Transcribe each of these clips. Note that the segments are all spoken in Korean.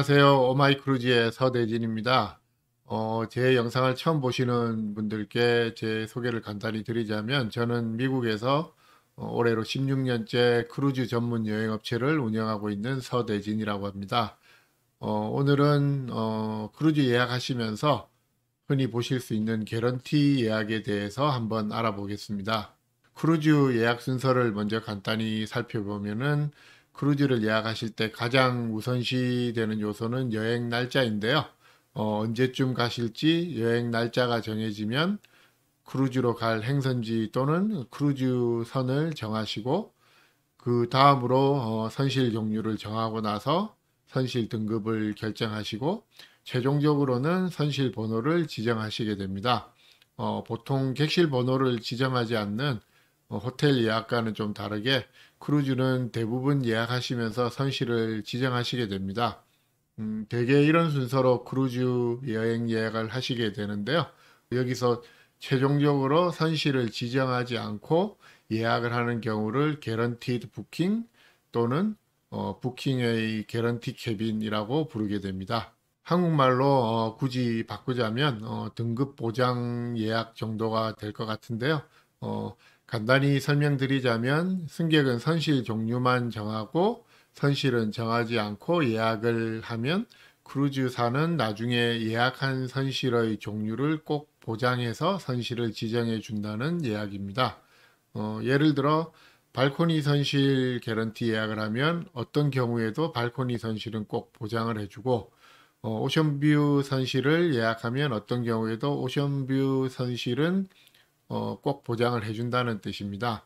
안녕하세요. 오마이크루즈의 서대진입니다. 어, 제 영상을 처음 보시는 분들께 제 소개를 간단히 드리자면 저는 미국에서 어, 올해로 16년째 크루즈 전문 여행 업체를 운영하고 있는 서대진이라고 합니다. 어, 오늘은 어, 크루즈 예약하시면서 흔히 보실 수 있는 개런티 예약에 대해서 한번 알아보겠습니다. 크루즈 예약 순서를 먼저 간단히 살펴보면은 크루즈를 예약하실 때 가장 우선시되는 요소는 여행 날짜인데요. 어, 언제쯤 가실지 여행 날짜가 정해지면 크루즈로 갈 행선지 또는 크루즈 선을 정하시고 그 다음으로 어, 선실 종류를 정하고 나서 선실 등급을 결정하시고 최종적으로는 선실 번호를 지정하시게 됩니다. 어, 보통 객실 번호를 지정하지 않는 어, 호텔 예약과는 좀 다르게 크루즈는 대부분 예약하시면서 선실을 지정하시게 됩니다. 음, 대개 이런 순서로 크루즈 여행 예약을 하시게 되는데요. 여기서 최종적으로 선실을 지정하지 않고 예약을 하는 경우를 개런티드 부킹 또는 어, 부킹의 개런티 캐빈이라고 부르게 됩니다. 한국말로 어, 굳이 바꾸자면 어, 등급 보장 예약 정도가 될 것 같은데요. 어, 간단히 설명드리자면 승객은 선실 종류만 정하고 선실은 정하지 않고 예약을 하면 크루즈사는 나중에 예약한 선실의 종류를 꼭 보장해서 선실을 지정해 준다는 예약입니다. 어, 예를 들어 발코니 선실 개런티 예약을 하면 어떤 경우에도 발코니 선실은 꼭 보장을 해주고 어, 오션뷰 선실을 예약하면 어떤 경우에도 오션뷰 선실은 어, 꼭 보장을 해준다는 뜻입니다.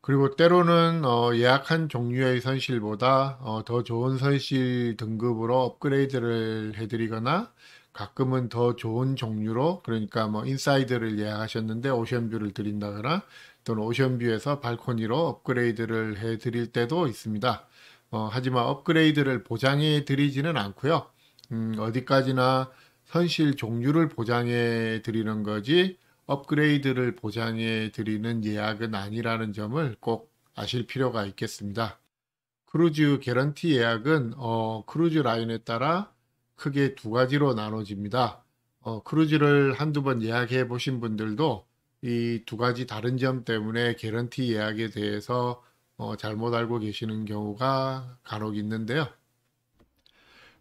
그리고 때로는 어, 예약한 종류의 선실보다 어, 더 좋은 선실 등급으로 업그레이드를 해드리거나 가끔은 더 좋은 종류로 그러니까 뭐 인사이드를 예약하셨는데 오션뷰를 드린다거나 또는 오션뷰에서 발코니로 업그레이드를 해드릴 때도 있습니다. 어, 하지만 업그레이드를 보장해 드리지는 않고요. 음, 어디까지나 선실 종류를 보장해 드리는 거지 업그레이드를 보장해 드리는 예약은 아니라는 점을 꼭 아실 필요가 있겠습니다. 크루즈 개런티 예약은 어, 크루즈 라인에 따라 크게 두 가지로 나눠집니다. 어, 크루즈를 한두 번 예약해 보신 분들도 이 두 가지 다른 점 때문에 개런티 예약에 대해서 어, 잘못 알고 계시는 경우가 간혹 있는데요.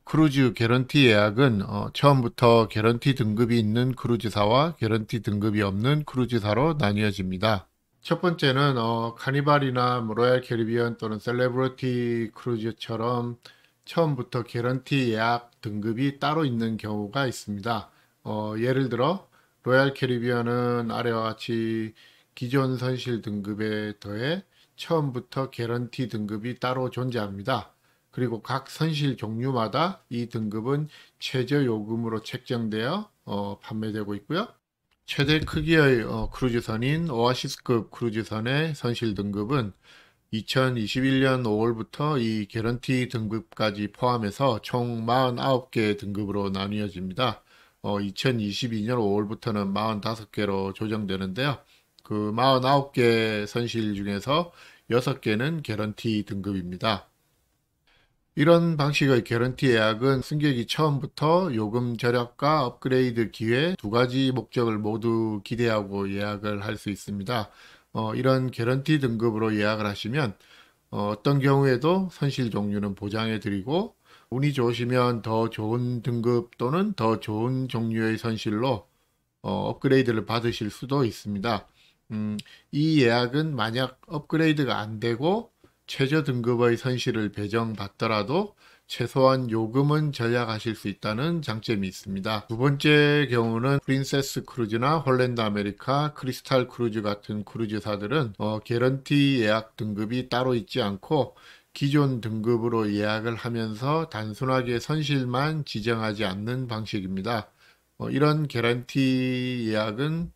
크루즈 개런티 예약은 어, 처음부터 개런티 등급이 있는 크루즈사와 개런티 등급이 없는 크루즈사로 나뉘어집니다. 첫 번째는 어, 카니발이나 뭐 로얄 캐리비언 또는 셀레브리티 크루즈처럼 처음부터 개런티 예약 등급이 따로 있는 경우가 있습니다. 어, 예를 들어 로얄 캐리비언은 아래와 같이 기존 선실 등급에 더해 처음부터 개런티 등급이 따로 존재합니다. 그리고 각 선실 종류마다 이 등급은 최저 요금으로 책정되어 어, 판매되고 있고요. 최대 크기의 어, 크루즈선인 오아시스급 크루즈선의 선실 등급은 2021년 5월부터 이 개런티 등급까지 포함해서 총 49개 의 등급으로 나뉘어집니다. 어, 2022년 5월부터는 45개로 조정되는데요. 그 49개 선실 중에서 6개는 개런티 등급입니다. 이런 방식의 개런티 예약은 승객이 처음부터 요금 절약과 업그레이드 기회 두 가지 목적을 모두 기대하고 예약을 할 수 있습니다. 어, 이런 개런티 등급으로 예약을 하시면 어, 떤 경우에도 선실 종류는 보장해 드리고 운이 좋으시면 더 좋은 등급 또는 더 좋은 종류의 선실로 어, 업그레이드를 받으실 수도 있습니다. 음, 이 예약은 만약 업그레이드가 안 되고 최저 등급의 선실을 배정받더라도 최소한 요금은 절약하실 수 있다는 장점이 있습니다. 두 번째 경우는 프린세스 크루즈나 홀랜드 아메리카, 크리스탈 크루즈 같은 크루즈사들은 어, 개런티 예약 등급이 따로 있지 않고 기존 등급으로 예약을 하면서 단순하게 선실만 지정하지 않는 방식입니다. 어, 이런 개런티 예약은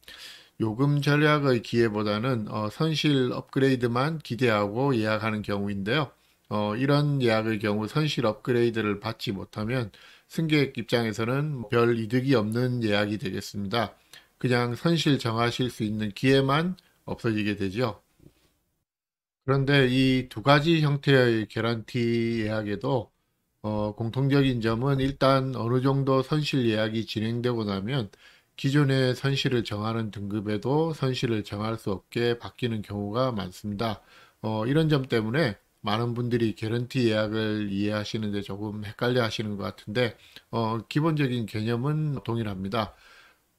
요금 절약의 기회보다는 어, 선실 업그레이드만 기대하고 예약하는 경우인데요. 어, 이런 예약의 경우 선실 업그레이드를 받지 못하면 승객 입장에서는 별 이득이 없는 예약이 되겠습니다. 그냥 선실 정하실 수 있는 기회만 없어지게 되죠. 그런데 이 두 가지 형태의 개런티 예약에도 어, 공통적인 점은 일단 어느 정도 선실 예약이 진행되고 나면 기존의 선실을 정하는 등급에도 선실을 정할 수 없게 바뀌는 경우가 많습니다. 어, 이런 점 때문에 많은 분들이 개런티 예약을 이해하시는데 조금 헷갈려 하시는 것 같은데 어, 기본적인 개념은 동일합니다.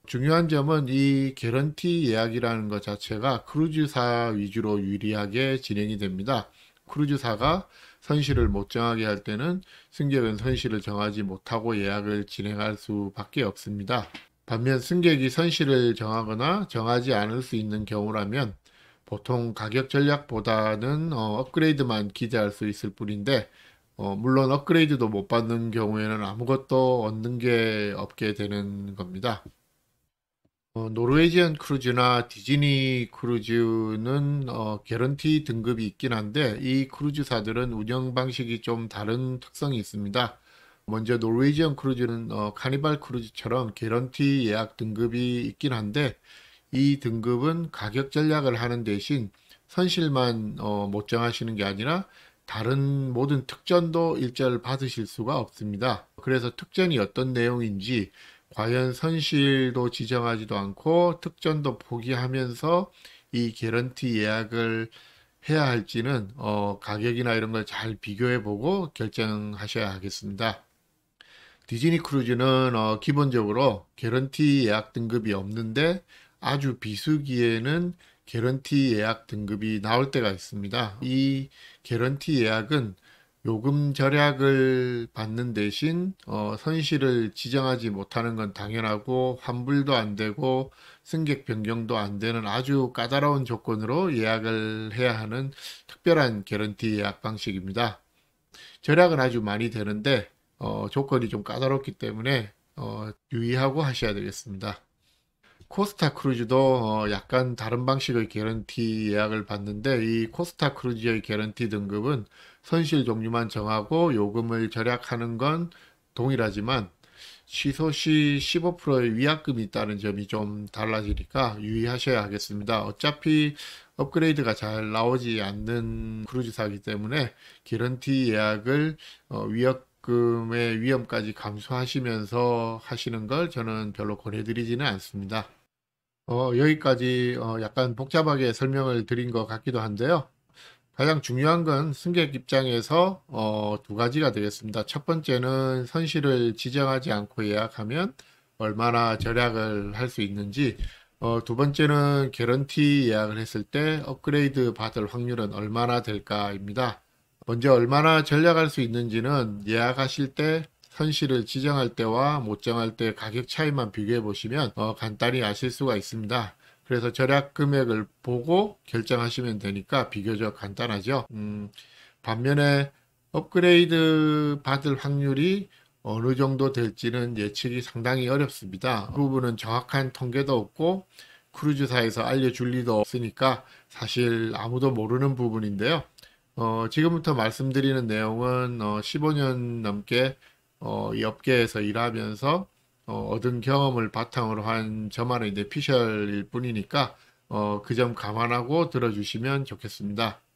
중요한 점은 이 개런티 예약이라는 것 자체가 크루즈사 위주로 유리하게 진행이 됩니다. 크루즈사가 선실을 못 정하게 할 때는 승객은 선실을 정하지 못하고 예약을 진행할 수밖에 없습니다. 반면 승객이 선실을 정하거나 정하지 않을 수 있는 경우라면 보통 가격 전략보다는 어, 업그레이드만 기대할 수 있을 뿐인데 어, 물론 업그레이드도 못 받는 경우에는 아무것도 얻는 게 없게 되는 겁니다. 어, 노르웨지안 크루즈나 디즈니 크루즈는 어, 개런티 등급이 있긴 한데 이 크루즈사들은 운영 방식이 좀 다른 특성이 있습니다. 먼저 노르웨이지언 크루즈는 어, 카니발 크루즈처럼 개런티 예약 등급이 있긴 한데 이 등급은 가격 전략을 하는 대신 선실만 어, 못 정하시는 게 아니라 다른 모든 특전도 일자를 받으실 수가 없습니다. 그래서 특전이 어떤 내용인지 과연 선실도 지정하지도 않고 특전도 포기하면서 이 개런티 예약을 해야 할지는 어, 가격이나 이런 걸 잘 비교해 보고 결정하셔야 하겠습니다. 디즈니 크루즈는 어, 기본적으로 개런티 예약 등급이 없는데 아주 비수기에는 개런티 예약 등급이 나올 때가 있습니다. 이 개런티 예약은 요금 절약을 받는 대신 어, 선실을 지정하지 못하는 건 당연하고 환불도 안 되고 승객 변경도 안 되는 아주 까다로운 조건으로 예약을 해야 하는 특별한 개런티 예약 방식입니다. 절약은 아주 많이 되는데 어, 조건이 좀 까다롭기 때문에 어, 유의하고 하셔야 되겠습니다. 코스타 크루즈도 어, 약간 다른 방식의 개런티 예약을 받는데 이 코스타 크루즈의 개런티 등급은 선실 종류만 정하고 요금을 절약하는 건 동일하지만 취소 시 15%의 위약금이 있다는 점이 좀 달라지니까 유의하셔야 하겠습니다. 어차피 업그레이드가 잘 나오지 않는 크루즈사기 때문에 개런티 예약을 어, 위약 금의 위험까지 감수하시면서 하시는 걸 저는 별로 권해드리지는 않습니다. 어, 여기까지 어, 약간 복잡하게 설명을 드린 것 같기도 한데요. 가장 중요한 건 승객 입장에서 어, 두 가지가 되겠습니다. 첫 번째는 선실을 지정하지 않고 예약하면 얼마나 절약을 할 수 있는지 어, 두 번째는 개런티 예약을 했을 때 업그레이드 받을 확률은 얼마나 될까입니다. 먼저 얼마나 절약할수 있는지는 예약하실 때 현실을 지정할 때와 못 정할 때 가격 차이만 비교해 보시면 어, 간단히 아실 수가 있습니다. 그래서 절약 금액을 보고 결정하시면 되니까 비교적 간단하죠. 음, 반면에 업그레이드 받을 확률이 어느 정도 될지는 예측이 상당히 어렵습니다. 그 부분은 정확한 통계도 없고 크루즈사에서 알려줄 리도 없으니까 사실 아무도 모르는 부분인데요. 어, 지금부터 말씀드리는 내용은 어, 15년 넘게 어, 이 업계에서 일하면서 어, 얻은 경험을 바탕으로 한 저만의 이제 피셜일 뿐이니까 어, 그 점 감안하고 들어주시면 좋겠습니다.